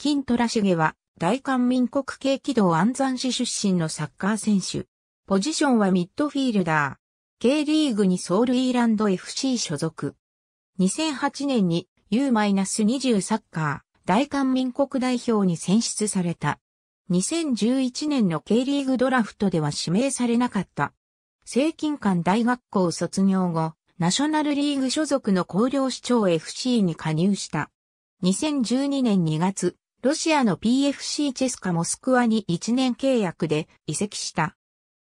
金虎茂は、大韓民国系軌道安山市出身のサッカー選手。ポジションはミッドフィールダー。K リーグにソウルイーランド FC 所属。2008年に U-20 サッカー大韓民国代表に選出された。2011年の K リーグドラフトでは指名されなかった。聖金館大学校卒業後、ナショナルリーグ所属の広陵市長 FC に加入した。2012年2月、ロシアの PFC チェスカモスクワに1年契約で移籍した。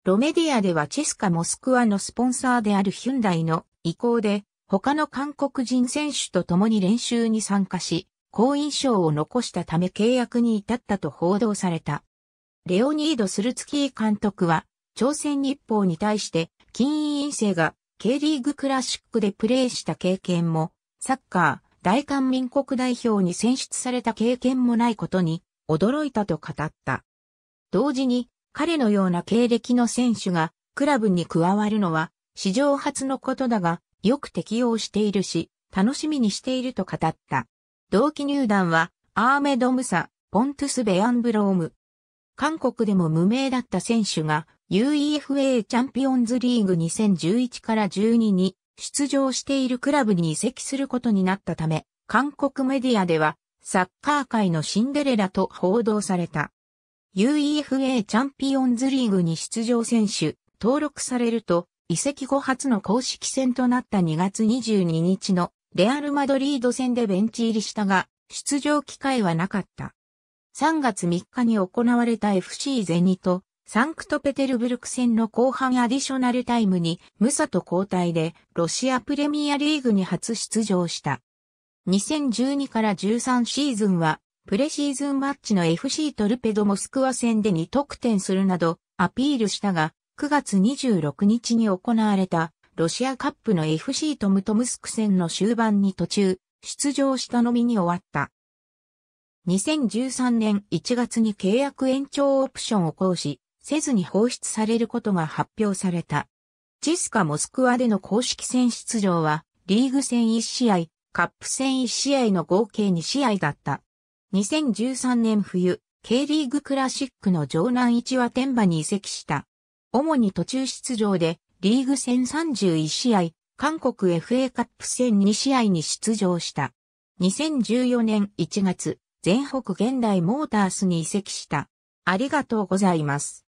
ロメディアではチェスカモスクワのスポンサーであるヒュンダイの意向で、他の韓国人選手と共に練習に参加し、好印象を残したため契約に至ったと報道された。レオニード・スルツキー監督は、朝鮮日報に対して、金印員生が K リーグクラシックでプレーした経験も、サッカー、大韓民国代表に選出された経験もないことに驚いたと語った。同時に彼のような経歴の選手がクラブに加わるのは史上初のことだがよく適応しているし楽しみにしていると語った。同期入団はアーメド・ムサ、ポントゥス・ベアンブローム。韓国でも無名だった選手が UEFA チャンピオンズリーグ2011から12に出場しているクラブに移籍することになったため、韓国メディアでは、サッカー界のシンデレラと報道された。UEFA チャンピオンズリーグに出場選手、登録されると、移籍後初の公式戦となった2月22日のレアル・マドリード戦でベンチ入りしたが、出場機会はなかった。3月3日に行われた FC ゼニとサンクトペテルブルク戦の後半アディショナルタイムにムサと交代でロシアプレミアリーグに初出場した。2012から13シーズンはプレシーズンマッチの FC トルペドモスクワ戦で2得点するなどアピールしたが9月26日に行われたロシアカップの FC トムトムスク戦の終盤に途中出場したのみに終わった。2013年1月に契約延長オプションを行使、せずに放出されることが発表された。ジスカモスクワでの公式戦出場は、リーグ戦1試合、カップ戦1試合の合計2試合だった。2013年冬、K リーグクラシックの城南一は天馬に移籍した。主に途中出場で、リーグ戦31試合、韓国 FA カップ戦2試合に出場した。2014年1月、全北現代モータースに移籍した。ありがとうございます。